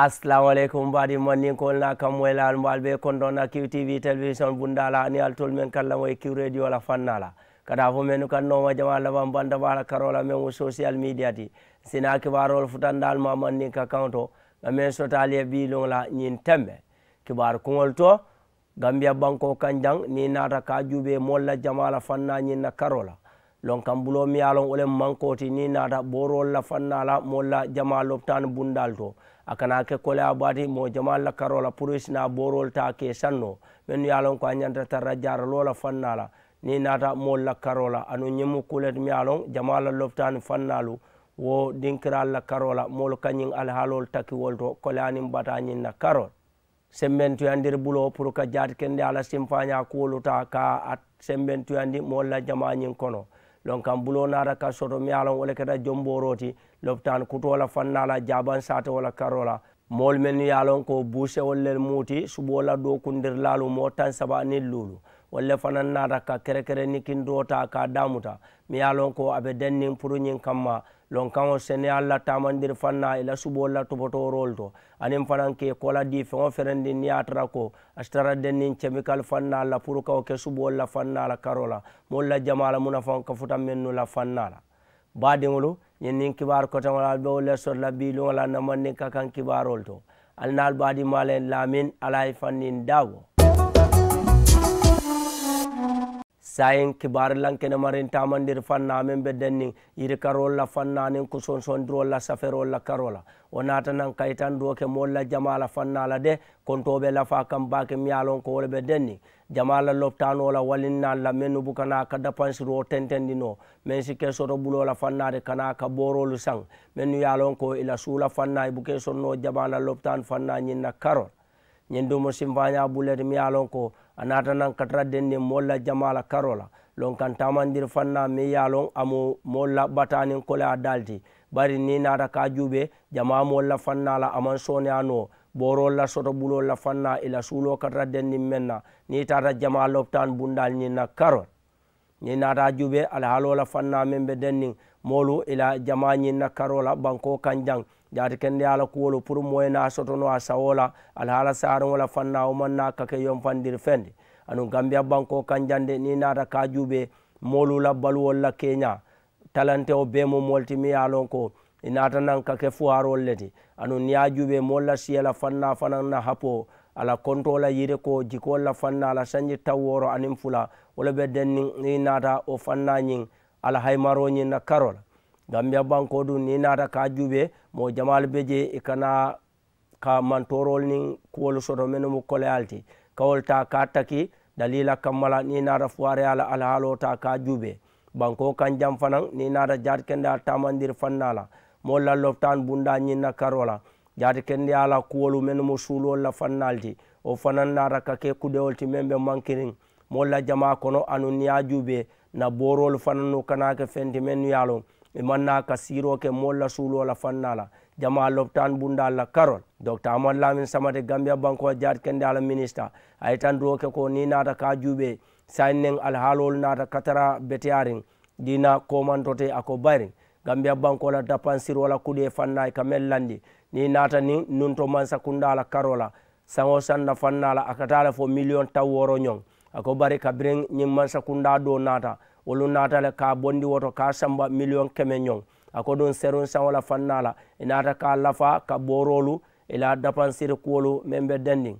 assalamu aleykum mbaɗi manni kolna kam waylal mbal ɓe kon qtv télévision bundala ani altol men kallamo e kiw radio la fannala kada fo men kannoma jama laban banda bala karola men social media di. sina kibarol futandal ma manni ka kanto gam men sotali e ɓilongla ñin temɓe kibar gambia banko kanjang ni nata ka juɓe molla jamala fanna ñin karola Long kam bulo miyalon olen mankoti ni nata borol la fannala molla jama loptan bundalto. to a kana kekkole abadi mo jama lakkarola police na borol ta ke sanno min yalon ko a ñandata radiara lola fannala ni nata mo lakkarola anu ñimmu kulet miyalon jama la loftani fannalu wo dinkira lakkarola molu kañin alhaalol taki wolto kole anin batañin na karol sembentuyandir bulo pour que jaati kende ala simfaña kuwolu ta ka a sembentuyandi mo la jamañin kono ɗon kam bulo nata ka soto mi alan wala kata jomboroti loptan kutola fannala jaban sata wala karola mol men yalon ko busewollel muti suɓola ɗo kundirlalu mo tan saba ni lulu walla fana naata ka kerekere ni kin dota ka daamuta mi ye lon ko abe dennin puru ñin kamma lon kaŋo seneyal la taamandiri fanna ila subol la tobotorol to anin fanan ke kola di feŋo ferendi ni ye tara ko asitara dennin chemical fanna la pour kao ke subol la fanna la karo la mol la jama la munafaŋ kafuta mennu la fanna la badiŋolu ñiŋ niŋ kibaar koteŋo la bewo le sot la biiliŋo la namanniŋ ala ye fannin daawo sayen kibar lankene marintamandir fannamin beddenni yir karolla fannanin kusonsondirolla saferolla karola wonatanan kaytan doke molla jamala fannala de kontoɓe lafa kam bake miyalon ko wol beddenni jamala loptanola walinnanla min nubukana ka dapansiro tentendino min sikke soto ɓulola fannade kana ka borolu san min nu yalon ko ila suula fanna buke sonno jamala loptan fanna ñinna karol ñin dumo simbaña bulet miyalon ko a natanan kataraden nin molla jamala karola lon kan tamandir fanna mi yalon amo molla batanin kole a dalti bari ni nata ka juɓe jama molla fannala aman sone ano borolla soto ɓulolla fanna ila suulo kataraden nin menna ni tata jama loptan bundal ñinna karol ni nata juɓe alahalola fanna menɓe den nin molu ila jama ñinna karola banko kan jang jaati kende ala kuwolu pour moyena sotono a sawola alhaala sarowola fanna womanna kake yonfandir fende anu gambia banko kanjande ni nata kajuɓe molu labbaluwolla kenya talante o be mum wolti mi yalon ko inata nan kake fuharol leti anu niya juɓe molla siyala fanna fananna hapo ala kontola yire ko jikolla fanna ala sañi tawworo anin fula wola ɓe denni i nata o fanna ñin ala haymaroñin na karola gambia bankodu ni nata ka juɓe mo jamal beje ikana e ka mantorol ni kuwolu soto men mu koleyalti kawol ta ka taki dalila kammala ni nata fuware ala alhaalo ta ka juɓe banko kan jam fanan ni nata jati kende a tamandir fannala mo lallobtan bunda ñinna karola jati kende ala kuwolu men mu suulol la fannalti o fanan nata kake kudewol ti men ɓe mankirin molla jama kono anu niya juɓe na borol fananu kanake fenti men nuyalon e manna ka siroke molla suulola fannala jama loptan bunda allah karol docteur amad lamin samate gambia banko a jaati kende ala ministre ay tan doke ko ni naata ka juuɓe sayn nen alhaalol naata katara beteyarin ɗina komantote ako bayrin gambia bankola dapan sirola kuuɗi e fannayi kamen landi ni naata ni nun to mansa kundala karola sano sanna fannala akatala fo million taw woro ñong ako bari kabirin ñin mansa kunda do naata wolu naata le ka bondi woto ka samba million keme ñong ako ɗum serun sanwola fannala e naata ka lafa ka borolu ila dapansiri kuwolu men ɓe denndin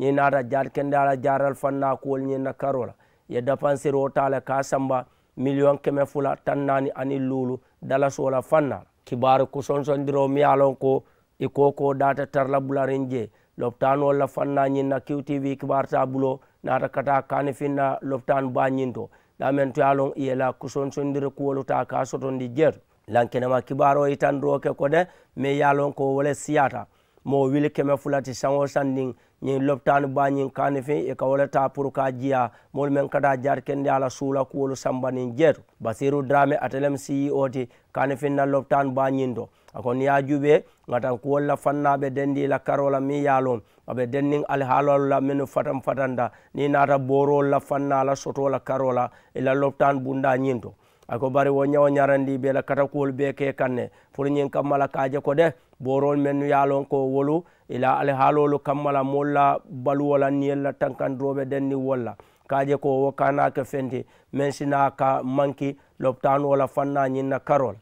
ñi naata jaar kende ala jaaral fanna kuwol ñinna karola ye dapansiri o taala ka samba million keme fula tan nani ani luulu dalasola fannala kibaru kusonsondiro mi alon ko e koko data tarla bularin je loptan walla fanna ñinna qtv kibar ta bulo naata kata kani finna loptan ba ñinto ɗamen to yalon iyela kuson sondire kuwoluta ka sotondi jeer lankinema kibaro itan roke kode mi yalon ko wole siyata mo wili keme fulati sanwo sandin ñin loptani bañin kani fin i e ka woleta pour ka jiya molu men kata jar kendi ala suula kuwolu sambanin jeetu basiru drame atelem si e oti kani fin na loptani bañin to akon yajuɓe gatan ko wolla fannaɓe dendi la karola mi yalon aɓe dennin alhaalolla minu fatan fatanda ni nata borolla fannala sotola karola ila loptan bunda ñinto ako bari wo ñawo ñarandi be la katakuwol be ke kanne pour ñin kammala kaje ko de borol men nu yalon ko wolu ila alhaalolu kammala molla baluwola niyella tankandiroɓe denni wolla kaje ko wo kanake fenti mansina ka manki loptan wola fanna ñinna karol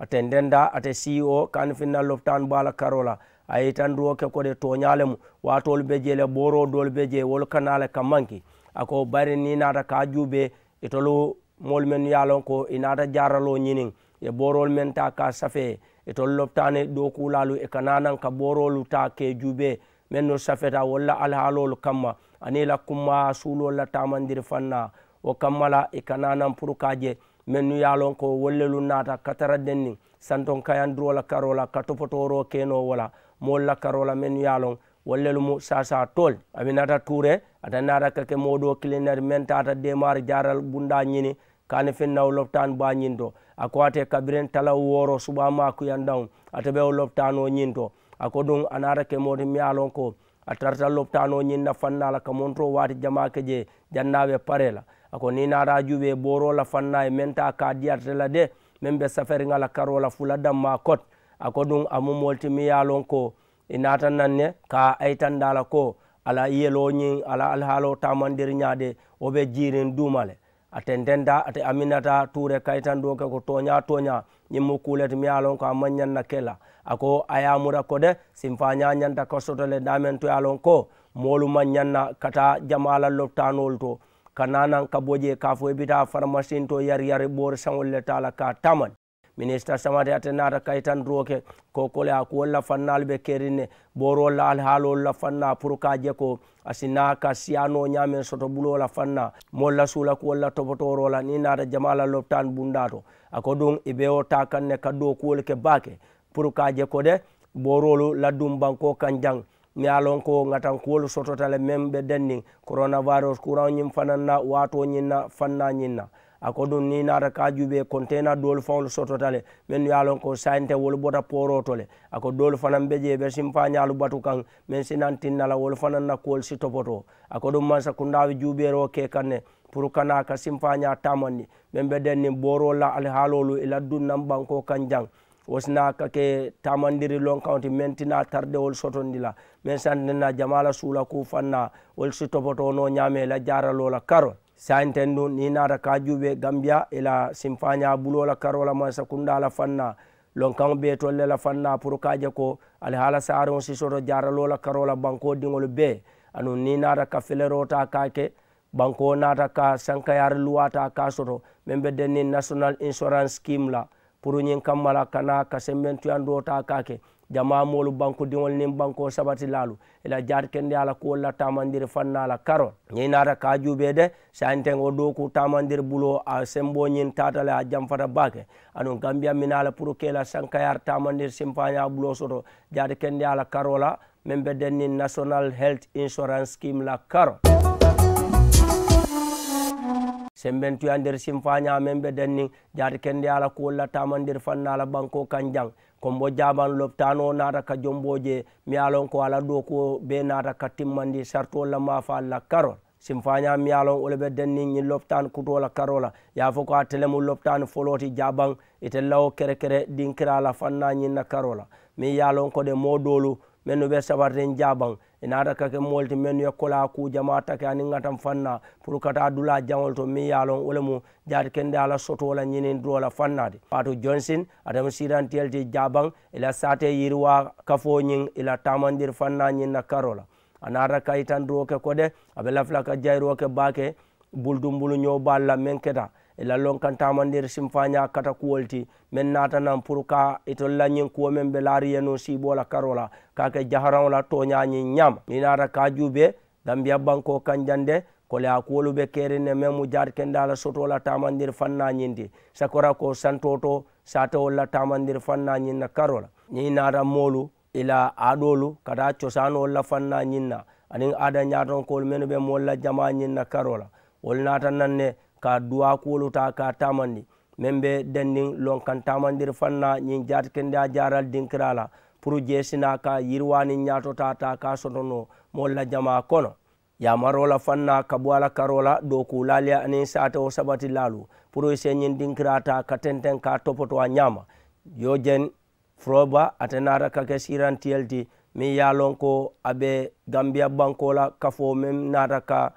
ate ndenda ate ceo kane finna loftan bala carola ayi tan duwoke kode toñalemu watolu be je le boro dolu be je wol kanale ka manki ako bari ni nata ka juɓe itolu molu men yalon ko inata jaralo ñining e borol men ta ka safe itolu loftane dokulalu e kananan ka borolu ta ke juɓe men no safeta walla alhalolu kamma ani la kumma sulolla tamandiri fanna wo kammala e kananan pour ka je min nu yalon ko wollelu nata katara dennin santon kayandurola karola ka topotoworo keno wola molla karola min nu yalon wollelu mu sasa tol ami nata ture ata nata kake modo kilinari min tata demar jaral bunda ñini kani finnawo loptan ba ñinto a ko ate kabiren tala woro suba makuyandaw ata ɓe o loptano ñinto ako ɗum a nata ke modo mi yalon ko a tarta loptano ñinna fannala ka montro wati jamake je jannaɓe parela ako ni narajuɓe borola fanna e menta kadiyatela de min ɓe safaringala karola fula damma kot ako ɗum amumolti mi yalon ko e natananne ka aytandala ko ala yeloñin ala alhaalo tamandirñade oɓe jirin dumale ate ndenda ate aminata ture kaytan doke ko toña toña ñimmo kulete mi yalon ko a mañanna kela ako ayamura ko de sim fa ñañanta ko sotole damen toyalon ko molu mañanna kata jamala loptanol to ka nanan kaboje ka fo ebita pharmacine to yar yare ɓore sawolle tala ka taman ministre samate ate nata kay tan droke ko kole a kuwolla fannalo ɓe kerinne ɓorolla al haalolla fanna pour ka jeko asinaka siyano ñamen soto ɓulola fanna molla suula kuwolla topotorola ni nata jamala loptan bundato ako ɗum ɓeo ta kanne kaddo kuwol ke bake pour ka jekode ɓorolu laddum banko kan jang mi alon ko gatankuwolu sototale men ɓe denni coronavirus kuranñin fananna watoñinna fannañinna ako ɗum ni nata kajuɓe contena dolu fanlu sototale min ya lon ko sainte wolu ɓota porotole ako dolu fanan ɓeje ɓe simpañalu batu kan min sinantinnala wolu fananna kuwol si topoto ako ɗum man sakundawi juɓero ke kanne pour kana ka simpaña tamanni min ɓe denni borolla alhaalolu ila dunnan ɓanko kan jang wasna kake tamandiri long county mentina tarde wol sotondila min sandena jamala suula ku fanna wol si topoto no ñaame la jaralola karol santen du ni nata ka juuɓe gambia ila simfaña bulola karola ma sakundala fanna lonkan be tolle la fanna pour kaje ko alhaala saare on si soto jaralola karola banko dingol be anu ni nata ka felerota kake banko nata ka sankayar luwata ka soto min ɓedde ni national insurance scheme la pour ñiŋ kammala kana ka sembentuyanduwo ta kake jama molu banku diŋol niŋ banko sabati laalu ila jaati kende ala kuwol la tamandiri fanna karo ñiŋ naata ka juubee de sayinteŋ bulo a sembo ñiŋ taata le a janfata baake aduŋ gambiya mina la anu pour ke la sankayar tamandiri simfaña bulo soto kende ala karo la meŋ national health insurance scheme la karo semben tuya nder simfaña men ɓe denni jaade kende ala ko wollatama nder fannala banko kan jang kombo jaban loptano nata ka jomboje mi alon ko ala ɗo ko be nata ka timmandi sarto olla mafalla karol simfaña mi alon olaɓe denni ñin loptan kutola karola yafo ko a telemu loptan foloti jaban itellawo kere kere ɗinkirala fanna ñinna karola min yalon ko ɗe modolu mennu ɓe sabarten jaban inata kake molti mennu ye kola ku jama take ani gatan fanna pour kata dula jangol to min yalon wolemu jati kende ala sotola ñinin duwola fannade wato johnson atama sirantiyelti jaban ila sate yirwa kafo ñin ila tamandir fanna ñinna karola anata kayitan duwo ke kode aɓe lafila ka ke bake buldumbulu ño balla men keta E lallon kan tamandir simfaña kata kuwolti min natanan pour ka eton lañin kuwo men ɓe laariye no sibola karola kake jaharawla toñañi ñam mi nata kajuɓe dambiya banko kan jande kole a kuwoluɓe kerine men mo jaat kendala sotola tamandir fannañinti sakora ko santoto satawolla tamandir fannañinna karola ni nata molu ila aɗolu kata cosanowolla fannañinna anin ada ñaton kol menuɓe molla jamañinna karola wol natanan ne ka duwa kuwoluta ka tamandi min be dendin lon kan tamandir fanna ñin jatikendi a jaral dinkirala pour jesina ka yirwani ñatota ta ka sotono molla jama kono yamarola fanna kabuwala karola do kulaliya anin sate o sabati lalu pour ise ñin dinkirata ka tenten ka topoto a ñama yo jen froba ate nata kake sirantiyelti min yalon ko abe gambiya bankola kafo min nata ka fo,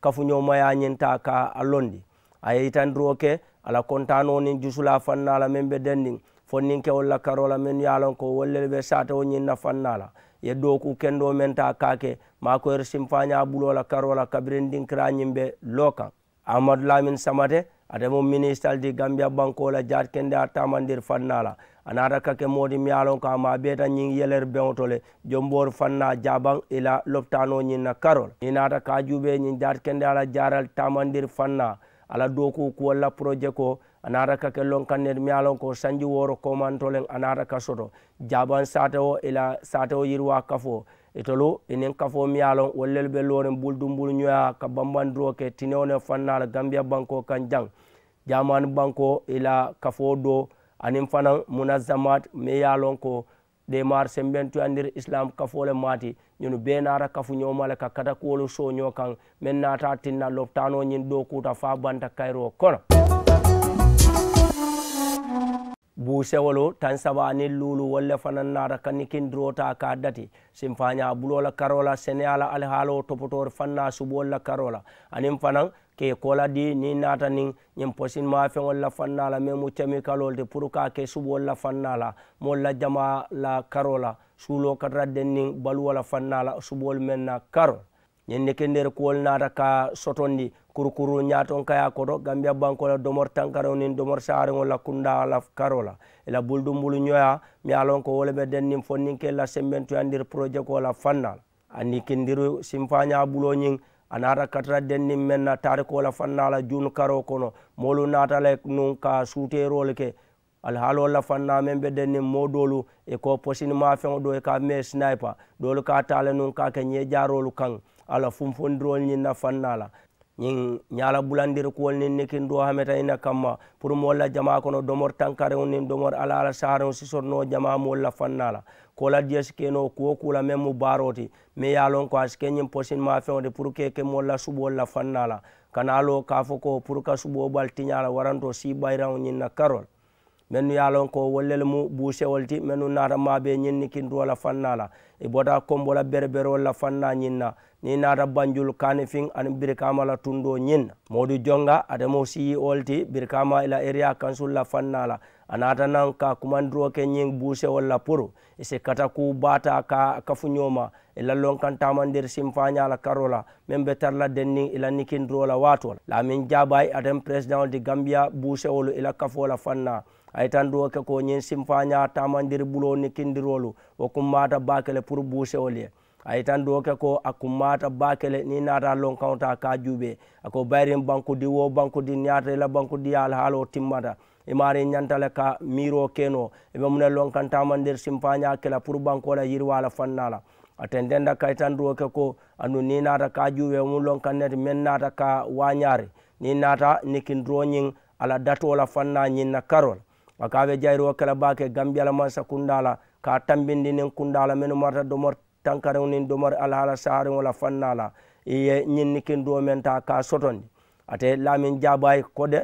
kafuñomaya ñenta ka a londi a yeyitandiro ke ala kontanoni jusula fannala men ɓe denndi fonnin kewolla karola men yalon ko wollel ɓe sata o ñinna fannala ye doku kendo men ta kake mako er simfaña ɓulola karola kabirin dinkira ñimɓe lokan amadou lamin samate atemo ministre di gambia bankola jat kende a tamandir fannala anata kake modi miyalon ka ma ɓeta ñing yeler beŋotole jombor fanna jaban ila loptano ñin na karol ni nata ka juɓe ñing dat kende ala jaral tamandir fanna ala doku kuwalla projet ko anata kake lonkanner miyalon ko sanji woro komantolen anata ka soto jaban satewo ila satewo yirwa kafo itolu inin kafo miyalon wollel ɓe lorin buldumbul ñoya ka bambandiro ke tinewne fannala gambia banko kan jang jaman banko ila kafo do anin fanan munazamat mi yalon ko de mar semben tu andir islam kafole mati ñunu be nara kafu ñomala ka kata kuwolu soño kan min nata tinna loptano ñin do kuta fa banta kayro kono busewolu tan saba anin lulu wolle fanan nata kanni kindirota ka dati sin fañabulola karola seneyala alhaalo topotore fanna subolla karola anin fanan kee koladi ni nata nin ñiŋ posin ma feŋol la fanna la me mu cami kalol ti pour ka ke suɓol la fanna la mol la jama la karo la suulo katara den nin baluwo la fanna la suɓol men na karo ñiŋ ni kinder kuwol nata ka sotondi kurukuru ñaton kaya koto gambia banko la domor tankaro nin domor sahariŋo la kunda la karo la ila buldumbulu ñoya miya lon ko wole ɓe den nin fonnin ke la semben tuyandir projet ko la fanna la anni kindiru simfaña buloñiŋ a nata katata dennin men na tarikola fannala juni karo kono molu natala nun ka suterol ke alhali wolla fanna men ɓe dennin mo dolu e ko posini ma feŋo ɗo e ka me snipe dolu ka tala nun kake ñejarolu kan ala funfondirol ñinna fannala yin ñala bulandir kuwol nin nikin do hametayina kamma pour molla jama kono domor tankare nin domor ala ala saren sisorno jama molla fannala kola diya e sikeno kuwo kula men mu baroti mi yalon ko asike yin posin ma feode pour ke ke molla subolla fannala kana lo kafo ko pour ka subo bal tiñala waranto si bayran yin na karol men nu yalon ko wollel mu busewol ti men nu nata mabe yin nikin dola fannala e bota kombola berberolla fanna yinna ni nata banjul kane fin ani birkamala tundo ñin modou dionga atemo siyi e olti birkama ila area kansulla fannala anata nan ka kumandiroke ñin buse walla poro ise e kata ku bata ka kafuñoma ilallon e kantamandir simfañala karola min be tarla dennin ila nikindirola watola lamin jabay atem président di gambia buse wolu ila kafola fanna aytan duwoke ko ñin simfaña tamandir bulo nikindirolu wokum mata bakele pour buse wol ye ayi tan doke ko aku mata bakele ni nata lon kawta ka juuɓe ako bayrin banque di wo banque di niatela banque di yal haalo timmata e mari ñantale ka miro keno eɓe mune lonkantama nder simpaña kela pour banque ola yirwala fannala ate ndenda kay tan doke ko anu ni nata ka juuɓe mum lonkannete min nata ka wañare ni nata nikin droñin ala datola fanna ñinna karol akaɓe jayro kela bake gambiala man sakundala ka tambindinin kundala min marta domorte tankare nin domar alhala saharin wala fannala iye ñinnikin do men ta ka sotondi ate lamin jabay kode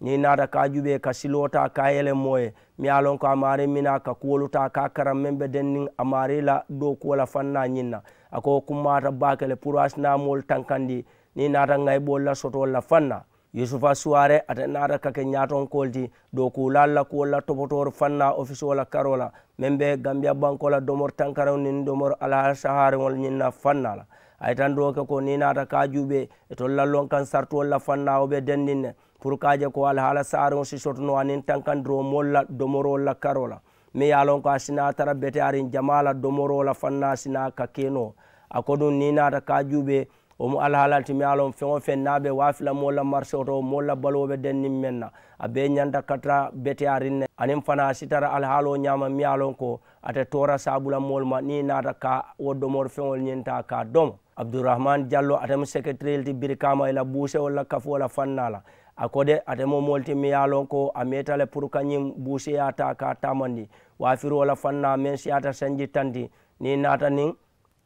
ni nata ka juɓe ka silota ka yele moye mi alon ko amari mina ka kuwoluta ka karam membe dennin amarila do kuwola fanna ñinna ako kummata bakele pour asinamol tankandi ni nata gay ɓolla soto la fanna yusufa suware ata naata kake ñaton kolti dow kuulalla kuwolla topotor fanna office wola karola min ɓe gambia bankola domor tankarew nin domor alasahari wol ñinna fannala aytan doke ko ni naata kajuɓe e ton lallon kan sartu wolla fannawoɓe dendinne pour kaje ko alhaala saare o si sotono anin tankan dro molla domorolla karola mi yalon ko a sina tara bete arin jamala domorola fanna sina ka keno a kodum ni naata kajuɓe omo alhalalti mi alon fewo fen naɓe wafila molla marché oto molla balowoɓe dennin menna abe ñanda katta bete arinne anin fana sitara alhaalo ñama mi alon ko ata tora sabulamol ma ni nata ka woddomoto fewol ñinta ka domo abdourahmane diallo atami secrétarie ti birikama ila bouse walla kafu walla fannala akode atemo molti mi yalon ko a metale pour kañim bouse yata ka tamandi wafiru walla fanna men siyata sañji tanti ni nata nin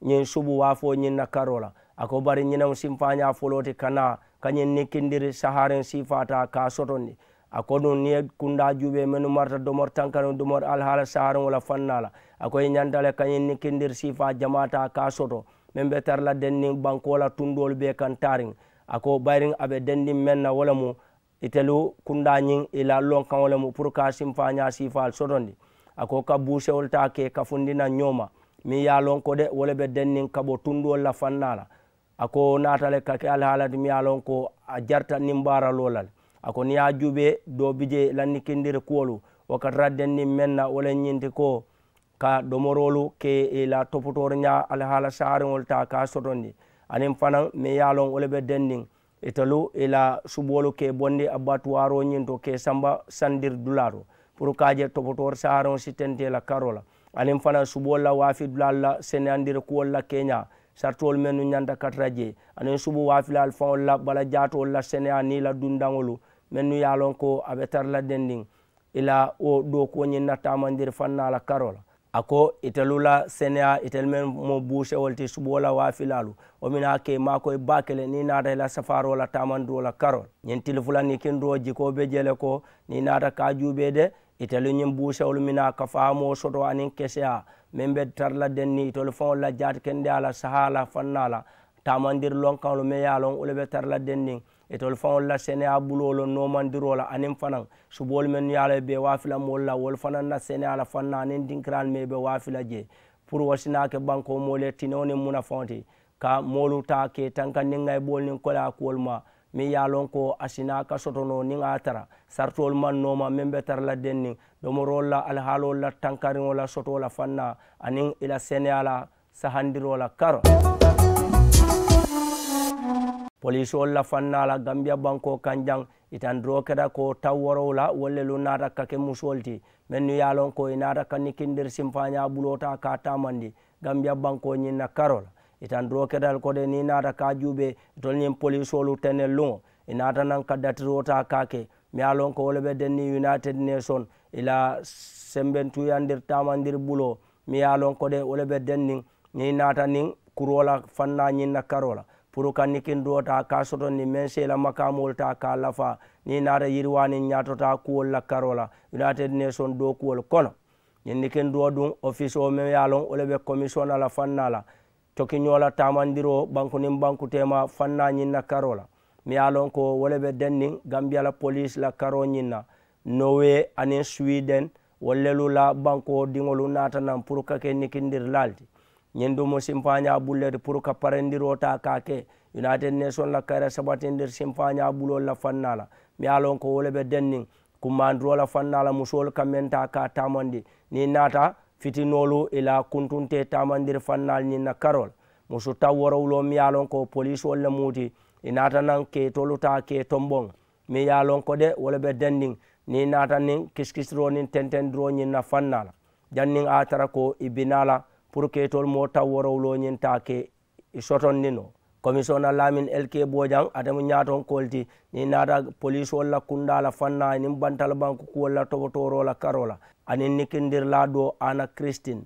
ñin suɓu wafo ñinna karola ako bari ñinaw simfaña folote kana kañin nikkindiri saharen sifata ka sotonde ako ɗum ni kunda juuɓe menu marta domor tankano domor alhaala saharen wala fannala akoye ñantale kañin nikkindir sifa jamata ka soto min ɓe tarla dendin bankola tundol ɓe kan tarin ako bayrin aɓe dendin menna wala mu itelu kunda ñin ila lonkan wala mu pour ka simfaña sifal sotonde ako ka busewol ta ke kafundina ñoma min ya lonko de wala ɓe dendin kaɓo tundol la fannala ako natale kake alhaalade mi yalon ko a jarta nin baralolal ako ni ya juɓe do bije lanni kindiri kuwolu wakat radden nin menna wala ñinti ko ka domorolu ke e la topotoro ña alhaala saariol ta ka sotondi anin fanan mi yalon wala ɓe dennin italu ila e suɓolu ke bondi a batuwaro ñinto ke samba sandir dularo pour kaje topotoro saaro sittentela karola anin fana suɓolla waafi dulalla sene andiri kuwolla keña sartuwol men nu ñanta katraje anen subu wafilal fawol la bala jatowol la sene a nila dundangolu min nu yalon ko aɓe tarla denndin ila wo ɗo koñin nattamandir fannala karola ako itelula senea itel men mo bouse wolti suɓola wafilalu omina ke mako e bakele ni nata ila safarola tamandirola karol ñin tilfulani kinro jikoɓe jele ko ni nata ka juɓede itelu ñiŋ buusewolu mina ka faamo soto aniŋ keseya miŋ be tara la denni itolu faŋo la jaati kendeya la saha la fanna la taamandiri lonkaŋolu miŋ ye a loŋ wo le be tara la denniŋ itolu faŋolu la seneya buloo lo noomandiroo la aniŋ fanaŋ suboolu miŋ ye a lo ye bee waafi la moolu la wolu fanaŋ na seneya la fanna aniŋ dinkiraalu miŋ ye be waafi la jee pour wo si naa ke bankoo moolu ye tinoo niŋ munafaŋo ti ka moolu taa ke tankandiŋ ŋa ye boolu niŋ kolaa kuolu ma mi yalon ko asina ka sotono ni a tara sartol mannoma min be tara ladden ni domorolla alhalolla tankariola sotola fanna anin ila seneala sahandirola karo police olla fannala gambia banko kanjang itan duro keda ko taw worowla wolle lu natakka ke musolti min nu yalon ko i natakka ni kindir simfaña ɓulota ka tamandi gambia banko ñinna karola itan duro kedal kode ni nata ka juɓe tol ñin policolu tenel lungo inata nan kaddatirota kake mia lon ko wolɓe denni united nation ila sembentuyandir tamandir bulo miya lon kode wolɓe denni ni nata nin kurola fanna ñinna karola pour kanni kin duwota ka soton ni min sela makamol ta ka lafa ni nata yirwani ñatota kuwol la karola united nation do kuwol kono ñinni kin duwo ɗum office o min ya lon wolɓe commission ala fannala coki ñoola tamandiro bankunin banku tema fanna ñinna karola mi ye lon ko wole ɓe denni gambia la police la karo ñinna nowe anin sweden wollelu la banko diŋolu natanan pour kake nikindir laalti ñin dumu simpaña bulleti pour ka parendiro ta kake united nation la kare sabatindir simpaña bulol la fanna la mi ye lon ko wole ɓe denni kummandirola fannala musol kammenta ka tamandi ni nata fitinolu ila kuntunte tamandir fannal ñinna karol musu taw worowlo mi yalon ko police walla muuti i nata nan ke toluta ke tombon mi yalon ko de wala ɓe dendin ni nata nin kiskisiro nin tentendiro ñinna fannala jannin a tara ko i binala pour ke tol mo taw worowlo ñinta ke i sotonnino commission a lamin lk bojan atemo ñaton kolti ni nata police walla kundala fanna nin bantal banque ku walla toɓotorola karola anin nikkindirla ɗo ana christine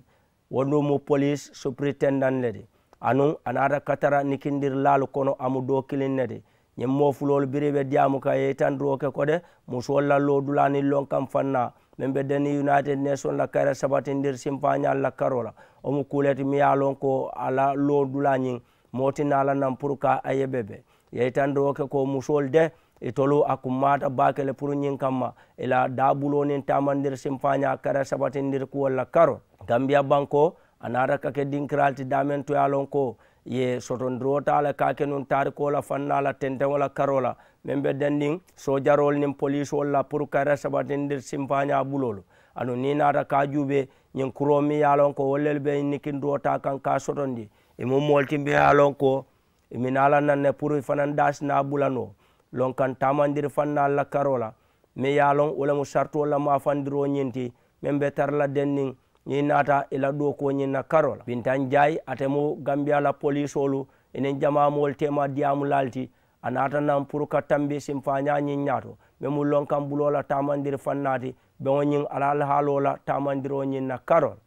wondu mo police supritendan nede anun anata katara nikkindirlalo kono amo do kilin nede ñin mofulol biriɓe diyamu ka ye tan roke kode muso lla lo dulani lon kam fanna min ɓe deni united nation la kare sabatindir simpañal la karola omo kulet miyalon ko ala lo dulañin mootinala nan pour ka ayeɓe ɓe yeytan doke ko musol de e tolu akummata bakele pour ñin kamma ila e dabulonin tamandir simpaña kara saɓatindir ku walla karo gambiya ban ko a nata kake dinkiralti damen toyalon ko ye sotondirotala kake nun tarikola fannala tenten wala karola min ɓe dendin sojarol nin police olla pour kara saɓatindir simpaña ɓulol anu ni nata kajuɓe ñin kuromi yalon ko wollel ɓe nikkindirota kan ka sotondi emo moltimbi ha lonko emin alananne pour fanan dasina bulan o lon kan tamandir fanna allah karola mi yalon wolemo sarto walla mafandiro ñinti min be tarla dennin ñi nata ila e ɗo ko ñinna karola bintan diay atemo gambiala police olu enen jama moltema diyamu lalti a natanan pour ka tambi sim faña ñinñato mimo lon kan bulola tamandir fannati ɓeo ñin alaalhalola tamandiro ñinna karola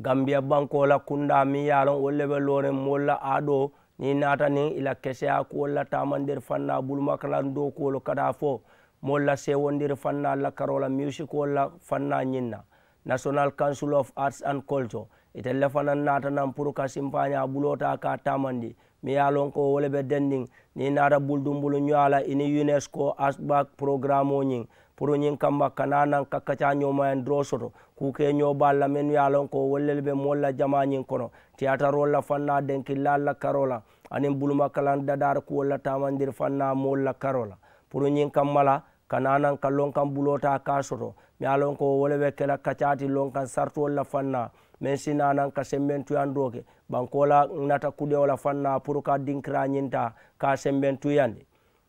gambia bankola kunda mi yalon wo lebe lore molla a ɗo ni nata ni ila keseya ko wolla taman nder fanna bulmakalan do kolo kata fo molla se wondir fanna la karola music wolla fanna ñinna national council of arts and culture ite lefanan natanan pour ka simpaña ɓulota ka tamandi mi yalon ko woleɓe dendin ni nata buldumbulu ñala ini unesco asbak programme o ñin pour ñin kamba kananan kakkaca ñomayen drosoto kuke ñoballa men yalon ko wollel ɓe molla jamañin kono teatar walla fanna denkilla alla karola anin bulma kalan dadar ku walla tamandir fanna molla karola pour ñin kam mala kananan kan lon kan bulota ka soto mi alon ko wolewe kela kacati lon kan sartu walla fanna min sinanan ka sembentuyandoke bankola nata kude wala fanna pour ka dinkirañinta ka sembentuyandi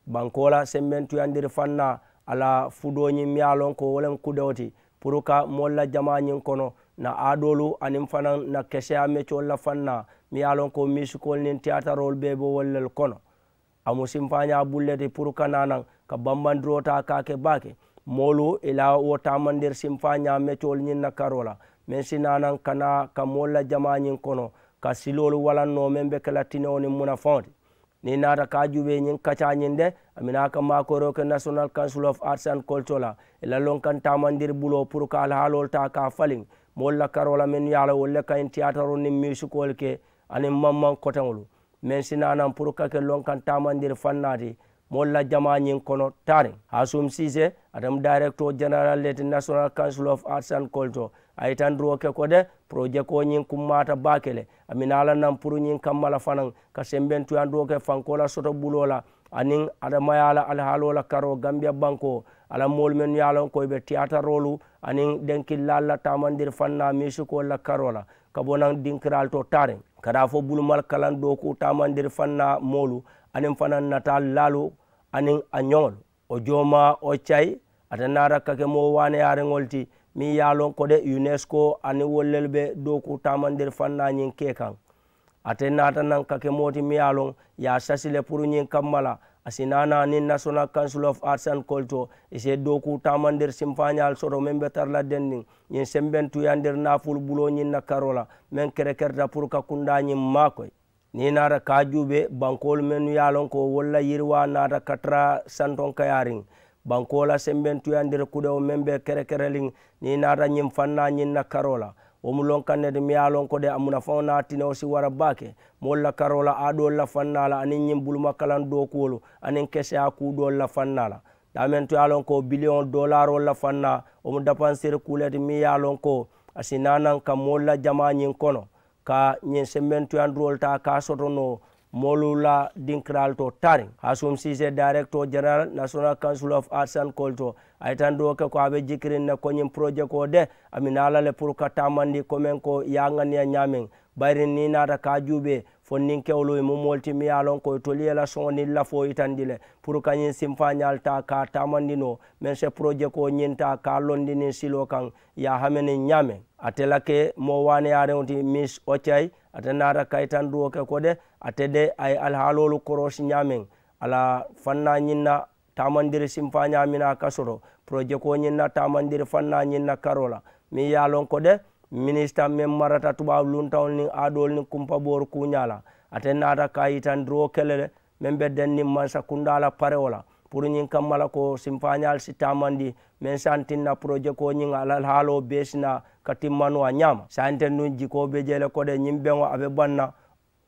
bankola sembentuyandir fanna ala fudoñin mi alon ko wolen kudeoti pour ka molla jamayin kono na aɗolu anin fanan na keseya mecolla fanna mi yalon ko misikolnin tiatarol ɓe bo wollel kono a musin faya bulleti pour ka nanan ka bambandirota kake bake molu ila wotamandir sin faya mecol yin na karola min si nanan kana ka molla jamayin kono ka silolu walannomen ɓe kela tinewoni muna fawdi ni naata ka juɓe ñin kacañin de amina ka makoro ke national council of arts and culture la ila lon kan tamandir bulo pour ka halol ta ka falin moolu la karola men ye a la wolu le kayin tiyataro niŋ ani ke aniŋ manmaŋ koteŋolu meŋ pour ka ke lon kan tamandiri fannaati molla jamañin kono tani hasum sise atam director general let national council of arts and culture ayitan duwoke ko de projet ko ñin kummata bakele amina nan pour ñin kammala fanan ka sembentuyan duwoke fankola soto bulola anin adamayala alhaalola karo gambia banko ala moolu men yalon koye ɓe tiyatarolu anin denkillalla tamandir fanna musicol la karola kabonan dinkiral to taren kada fo bulmal kalan doku tamandir fanna moolu anen fana nata lalo anen a yogol o joma o cayi ata narakkake mo wana yarengolti min yalon kode unesco ani wollel ɓe doku tamander fannayin ke kan ate nata nan kake moti mi yalon ya sasile pour yin kammala asinana ni national council of arts and culture ise doku tamander simfayal soto min ɓe tarla dendin yin semben tuyander nafulbulo yin na karola min kerekerta pour ka kundayin makoy ni nata kajuɓe bankolu mennu yalon ko wolla yirwa nata katra santon kayarin bankola semben tuyandir kuɗe o membe kere kereling ni nata ñim fanna ñinna karola womu lonkannede mi yalon ko de amuna faw natine osi wara bake molla karola aɗolla fannala anin ñim bulma kalan dokuwolu anin kese a kuɗolla fannala damen tu yalon ko billion dollar olla fanna omu dapansir kulete mi yalon ko asi nanan ka molla jama ñin kono ka ñiŋ sembentuyandirolu ta ka sotono moolu la dinkiral to tariŋ hasum sise director general national council of arts and culture ayitan do ke ko abe jikirin ne koñiŋ projet ko de amina ala le pour ka tamandi komen ko yaŋaniya ñameŋ bayrin ni naata kajuuɓe fo nin kewlo e mum molti mi yalon koye toli yela soŋo nin lafo itandile pour kañin simfañal ta ka tamandino min se projet ko ñinta ka londinin silo kan ya hamenin ñame a telake mo wane yarewti mis ocay ata naata kaytan duwoke kode atede ay alhaalolu korosi ñamen ala fanna ñinna tamandiri simfañamina kasoro projet ko ñinna tamandiri fanna ñinna karola min yalon kode ministre min marata tubaɓe luntawol nin aɗol nin kumpa ɓoru kuñala ate nata kayitan duro kelele min ɓedden nin mansa kundala parewola pour ñin kammala ko simfañal si tamandi min santinna projet ko ñin alal haalo besina ka timmanuwa ñama santen nun jikoɓe jele koɗe ñin ɓenŋo aɓe banna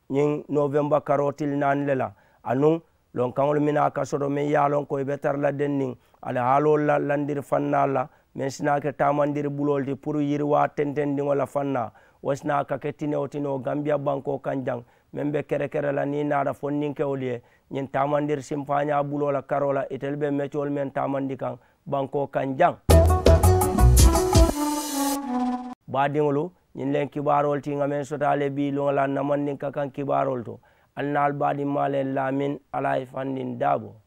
ñin novembre karotil nan lela anun lon kaŋol mina kasoto min yalon koyeɓe tarladen nin ala haalo landir fannal la min sinaake tamandiri ɓulol ti pour yirwa tententiŋol a fanna wo sinaka ke tinewo tino gambia banko kan jang min ɓe kere kere la ni naɗa fonninkewol ye ñin tamandir simpaña ɓulola karola itel ɓe mecowol min tamandi kan banko kan jang badiŋolu ñin len kibarol tinga min sotale ɓi luŋola namandin ka kan kibarol to alnal baɗin male lamin ala e fannin dabo